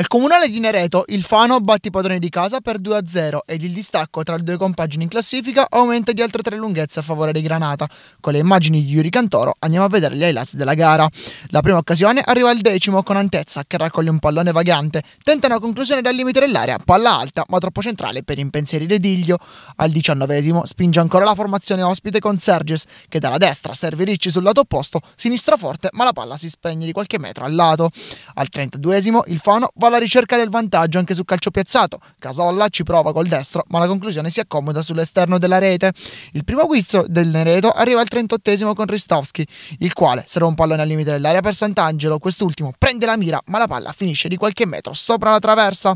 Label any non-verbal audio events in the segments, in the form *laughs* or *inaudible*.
Al comunale di Nereto il Fano batte i padroni di casa per 2-0 ed il distacco tra le due compagini in classifica aumenta di altre tre lunghezze a favore di Granata. Con le immagini di Yuri Cantoro andiamo a vedere gli highlights della gara. La prima occasione arriva al decimo con Antezza che raccoglie un pallone vagante, tenta una conclusione dal limite dell'area, palla alta ma troppo centrale per impensierire Diglio. Al diciannovesimo spinge ancora la formazione ospite con Serges che dalla destra serve Ricci sul lato opposto, sinistra forte ma la palla si spegne di qualche metro al lato. Al trentaduesimo il Fano va alla ricerca del vantaggio anche sul calcio piazzato. Casolla ci prova col destro, ma la conclusione si accomoda sull'esterno della rete. Il primo guizzo del Nereto arriva al 38 con Ristovski, il quale serve un pallone al limite dell'area per Sant'Angelo. Quest'ultimo prende la mira, ma la palla finisce di qualche metro sopra la traversa.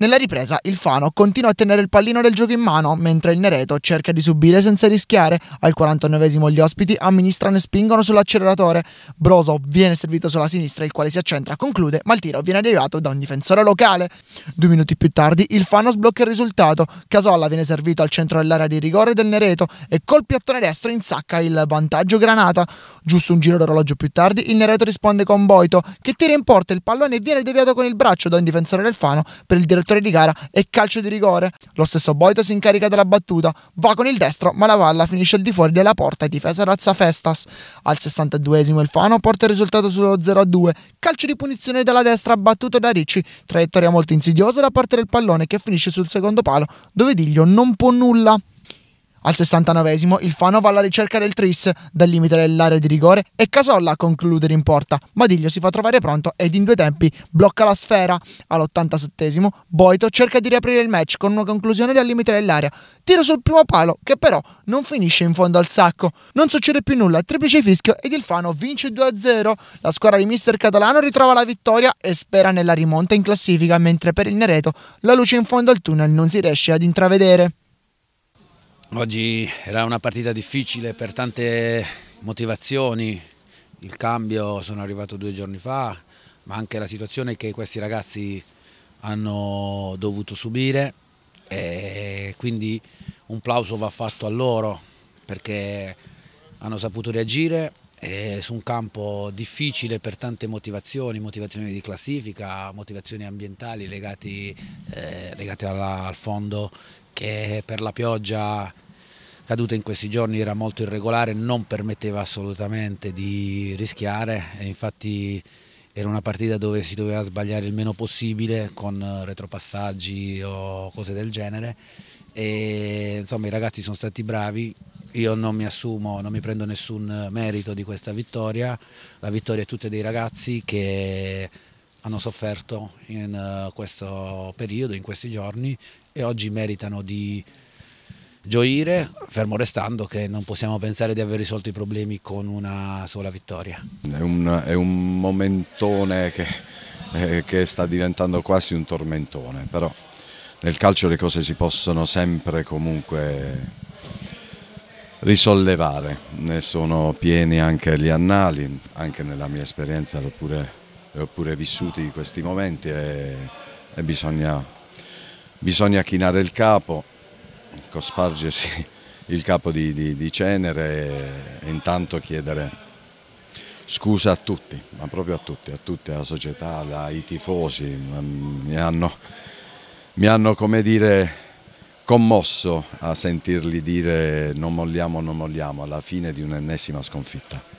Nella ripresa il Fano continua a tenere il pallino del gioco in mano, mentre il Nereto cerca di subire senza rischiare. Al 49esimo gli ospiti amministrano e spingono sull'acceleratore. Broso viene servito sulla sinistra, il quale si accentra, conclude, ma il tiro viene derivato da un difensore locale. Due minuti più tardi il Fano sblocca il risultato. Casolla viene servito al centro dell'area di rigore del Nereto e col piattone destro insacca il vantaggio granata. Giusto un giro d'orologio più tardi il Nereto risponde con Boito, che tira in porta il pallone e viene deviato con il braccio da un difensore del Fano per il direttore direttore di gara e calcio di rigore. Lo stesso Boito si incarica della battuta, va con il destro, ma la palla finisce al di fuori della porta e difesa razza Festas. Al 62esimo il Fano porta il risultato sullo 0-2, calcio di punizione dalla destra battuto da Ricci, traiettoria molto insidiosa da parte del pallone che finisce sul secondo palo, dove Diglio non può nulla. Al 69 il Fano va alla ricerca del Tris dal limite dell'area di rigore e Casolla a concludere in porta. Madiglio si fa trovare pronto ed in due tempi blocca la sfera. All'87 Boito cerca di riaprire il match con una conclusione dal limite dell'area. Tiro sul primo palo che però non finisce in fondo al sacco. Non succede più nulla, triplice fischio ed il Fano vince 2-0. La squadra di mister Catalano ritrova la vittoria e spera nella rimonta in classifica mentre per il Nereto la luce in fondo al tunnel non si riesce ad intravedere. Oggi era una partita difficile per tante motivazioni, il cambio sono arrivato due giorni fa, ma anche la situazione che questi ragazzi hanno dovuto subire e quindi un plauso va fatto a loro perché hanno saputo reagire su un campo difficile per tante motivazioni, motivazioni di classifica, motivazioni ambientali eh, legate, eh, al fondo che per la pioggia caduta in questi giorni era molto irregolare, non permetteva assolutamente di rischiare e infatti era una partita dove si doveva sbagliare il meno possibile con retropassaggi o cose del genere e insomma i ragazzi sono stati bravi, io non mi assumo, non mi prendo nessun merito di questa vittoria, la vittoria è tutta dei ragazzi che hanno sofferto in uh, questo periodo, in questi giorni e oggi meritano di gioire, fermo restando che non possiamo pensare di aver risolto i problemi con una sola vittoria. È un, è un momentone che, eh, che sta diventando quasi un tormentone, però nel calcio le cose si possono sempre comunque risollevare, ne sono pieni anche gli annali, anche nella mia esperienza l'ho pure eh, oppure vissuti questi momenti e, e bisogna, bisogna, chinare il capo, cospargersi *laughs* il capo di, di, di cenere e, e intanto chiedere scusa a tutti, ma proprio a tutti, a tutta la società, ai tifosi, mi hanno, mi hanno come dire commosso a sentirli dire non molliamo, non molliamo alla fine di un'ennesima sconfitta.